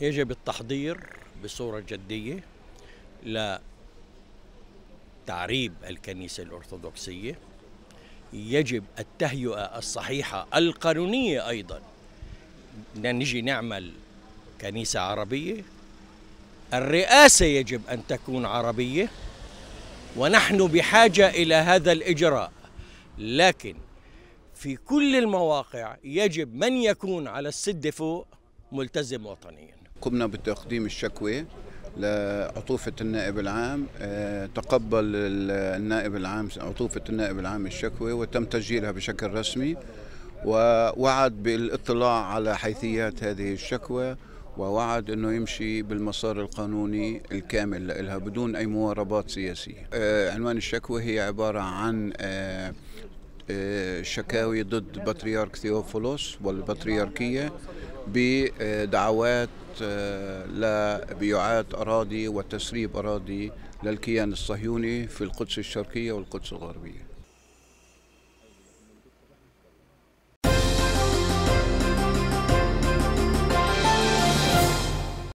يجب التحضير بصورة جدية لتعريب الكنيسة الأرثوذكسية يجب التهيئة الصحيحة القانونية أيضا بدنا نجي نعمل كنيسة عربية الرئاسة يجب أن تكون عربية ونحن بحاجة إلى هذا الإجراء لكن في كل المواقع يجب من يكون على السد فوق ملتزم وطنيا قمنا بتقديم الشكوى لعطوفة النائب العام آه، تقبل النائب العام عطوفة النائب العام الشكوى وتم تسجيلها بشكل رسمي ووعد بالاطلاع على حيثيات هذه الشكوى ووعد انه يمشي بالمسار القانوني الكامل لها بدون اي مواربات سياسيه. آه، عنوان الشكوى هي عباره عن آه، شكاوي ضد بطريرك ثيوفولوس والبطريركيه بدعوات آه، لبيعات أراضي وتسريب أراضي للكيان الصهيوني في القدس الشرقية والقدس الغربية